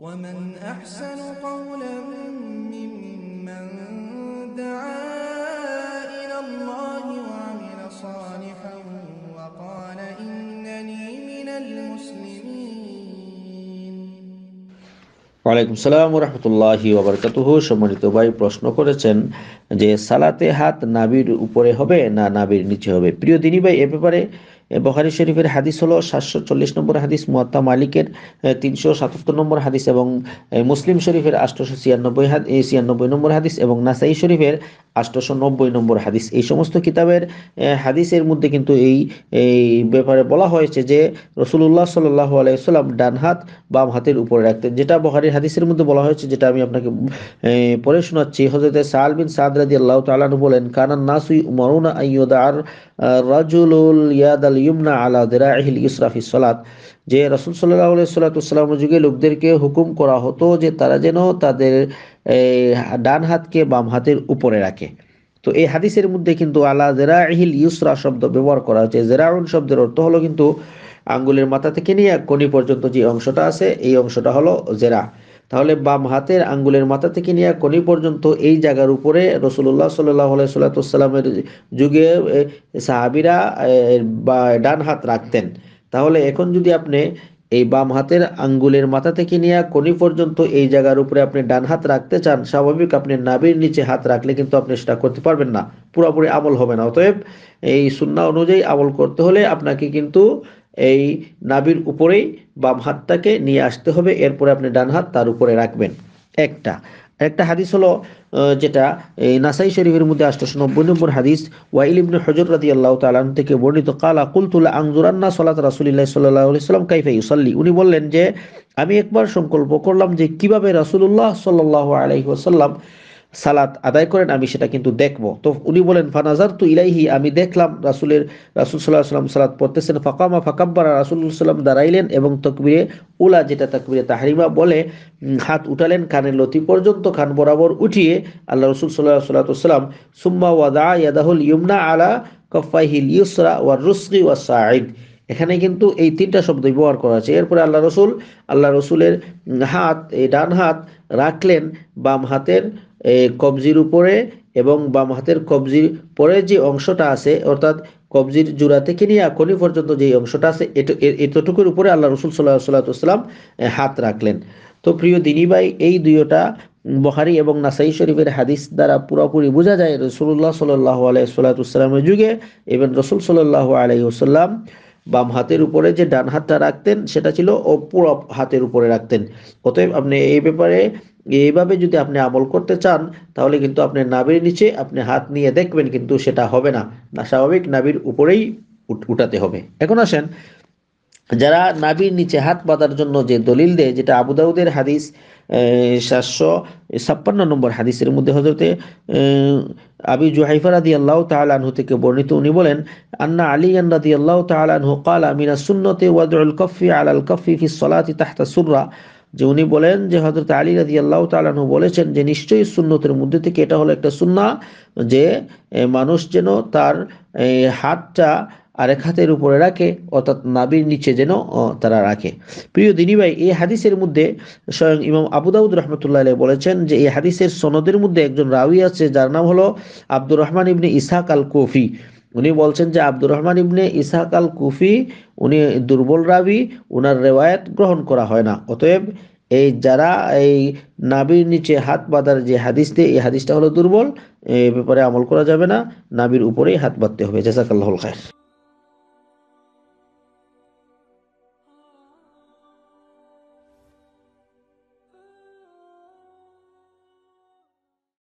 ومن أحسن قولا ممن دعا إلى الله وعمل صالحا وقال إنني من المسلمين সম্মানিত ভাই প্রশ্ন করেছেন যে সালাতে হাত নাবির উপরে হবে না নাবির নিচে হবে প্রিয় দিনী ভাই এ ব্যাপারে বহারি শরীফের হাদিস হলো সাতশো চল্লিশ নম্বর হাদিস মোয়াত্তা মালিকের তিনশো সাতাত্তর নম্বর হাদিস এবং মুসলিম শরীফের আটশোশো ছিয়ানব্বই ছিয়ানব্বই নম্বর হাদিস এবং নাসাই শরীফের আষ্টশো নব্বই নম্বর হাদিস এই সমস্ত কিতাবের হাদিসের মধ্যে কিন্তু এই এই ব্যাপারে বলা হয়েছে যে রসুল্লাহ সাল্লাহ আলাইসাল্লাম ডান হাত বাম হাতের উপরে রাখতেন যেটা বহারের হাদিসের মধ্যে বলা হয়েছে যেটা আমি আপনাকে পরে শোনাচ্ছি হজরত সাল বিন সাদ রাজি আল্লাহ তালান বলেন কানান নাসুই মরুনা আইয়ুদ আর রাজুল ইয়াদ আল ইউমনা আলা দেরাহিল ইসরাফি সলাত যে রসুল সাল্লাহ সাল্লাতুসাল্লামের যুগে লোকদেরকে হুকুম করা হতো যে তারা যেন তাদের ডান হাতকে বাম হাতের উপরে রাখে তো এই হাদিসের মধ্যে কিন্তু আলা জেরাহিল ইউসরা শব্দ ব্যবহার করা হয়েছে জেরাউন শব্দের অর্থ হলো কিন্তু আঙ্গুলের মাথা থেকে নিয়ে কনি পর্যন্ত যে অংশটা আছে এই অংশটা হলো জেরা তাহলে বাম হাতের আঙ্গুলের মাথা থেকে নিয়ে কনি পর্যন্ত এই জায়গার উপরে রসুল্লাহ সাল্লাহ সাল্লাতামের যুগে সাহাবিরা বা ডান হাত রাখতেন তাহলে এখন যদি আপনি এই বাম হাতের আঙ্গুলের মাথা থেকে নিয়ে কনি পর্যন্ত এই জায়গার উপরে আপনি ডান হাত রাখতে চান স্বাভাবিক আপনি নাবির নিচে হাত রাখলে কিন্তু আপনি সেটা করতে পারবেন না পুরোপুরি আমল হবে না অতএব এই সুন্না অনুযায়ী আমল করতে হলে আপনাকে কিন্তু এই নাবির উপরেই বাম হাতটাকে নিয়ে আসতে হবে এরপরে আপনি ডান হাত তার উপরে রাখবেন একটা একটা হাদিস হলো যেটা নাসাই শরীফের মধ্যে আষ্টশো নব্বই নম্বর হাদিস ওয়াইল ইবনে হজর রাজি আল্লাহ তালান থেকে বর্ণিত কালা কুলতুল্লা আংজুরান্না সালাত রাসুলিল্লাহ সাল্লাহ সাল্লাম কাইফাই ইউসাল্লি উনি বললেন যে আমি একবার সংকল্প করলাম যে কিভাবে রাসুলুল্লাহ সাল্লাহ আলহি সালাত আদায় করেন আমি সেটা কিন্তু দেখব তো উনি বলেন ফানাজার তু ইলাইহি আমি দেখলাম রাসুলের রাসুল সাল্লাহ সাল্লাম সালাত পড়তেছেন ফাকামা ফাকাব্বারা রাসুল সাল্লাম দাঁড়াইলেন এবং তকবিরে উলা যেটা তকবিরে তাহারিমা বলে হাত উঠালেন কানের লতি পর্যন্ত খান বরাবর উঠিয়ে আল্লাহ রসুল সাল্লাহ সাল্লাতাম সুম্মা ওয়াদা ইয়াদাহুল ইউমনা আলা কফাহিল ইউসরা ওয়া রুসকি ওয়া সাঈদ এখানে কিন্তু এই তিনটা শব্দ ব্যবহার করা আছে এরপরে আল্লাহ রসুল আল্লাহ রসুলের হাত এই ডান হাত রাখলেন বাম হাতের কবজির উপরে এবং বাম হাতের কবজির পরে যে অংশটা আছে অর্থাৎ কবজির জুড়া থেকে নিয়ে আখনি পর্যন্ত যে অংশটা আছে এতটুকুর উপরে আল্লাহ রসুল সাল্লাহ সাল্লাতাম হাত রাখলেন তো প্রিয় দিনীবাই এই দুইটা বহারি এবং নাসাই শরীফের হাদিস দ্বারা পুরোপুরি বোঝা যায় রসুল্লাহ সাল্লাহ আলাই সাল্লাতামের যুগে এবং রসুল সাল্লাহ আলাই বাম হাতের উপরে যে ডান হাতটা রাখতেন সেটা ছিল অপুর হাতের উপরে রাখতেন অতএব আপনি এই ব্যাপারে এইভাবে যদি আপনি আমল করতে চান তাহলে কিন্তু আপনি নাভির নিচে আপনি হাত নিয়ে দেখবেন কিন্তু সেটা হবে না না স্বাভাবিক নাভির উপরেই উঠাতে হবে এখন আসেন যারা নাবির নিচে হাত বাঁধার জন্য যে দলিল দেয় যেটা আবুদাউদের হাদিস সাতশো ছাপ্পান্ন নম্বর হাদিসের মধ্যে হজরতে আবি জুহাইফা রাদি আল্লাহ তালাহু থেকে বর্ণিত উনি বলেন আন্না আলী আন রাদি আল্লাহ তালাহু কাল আমিনা সুন্নতে ওয়াদুল কফি আল আল কফি ফি সলাতি তাহতা সুররা যে উনি বলেন যে হজরত আলী রাজি আল্লাহ তালানহু বলেছেন যে নিশ্চয়ই সুন্নতের মধ্যে থেকে এটা হলো একটা সুন্না যে মানুষ যেন তার হাতটা আর এক হাতের উপরে রাখে অর্থাৎ নাবির নিচে যেন তারা রাখে প্রিয় দিনী ভাই এই হাদিসের মধ্যে স্বয়ং ইমাম আবুদাউদ রহমতুল্লাহ আলহ বলেছেন যে এই হাদিসের সনদের মধ্যে একজন রাউই আছে যার নাম হলো Abdur Rahman ibn Ishaq al Kufi উনি বলছেন যে আব্দুর রহমান ইবনে ইসাক আল কুফি উনি দুর্বল রাবি ওনার রেওয়ায়ত গ্রহণ করা হয় না অতএব এই যারা এই নাবির নিচে হাত বাঁধার যে হাদিস দিয়ে এই হাদিসটা হলো দুর্বল এ ব্যাপারে আমল করা যাবে না নাবির উপরেই হাত বাঁধতে হবে জেসাকাল্লাহ খায়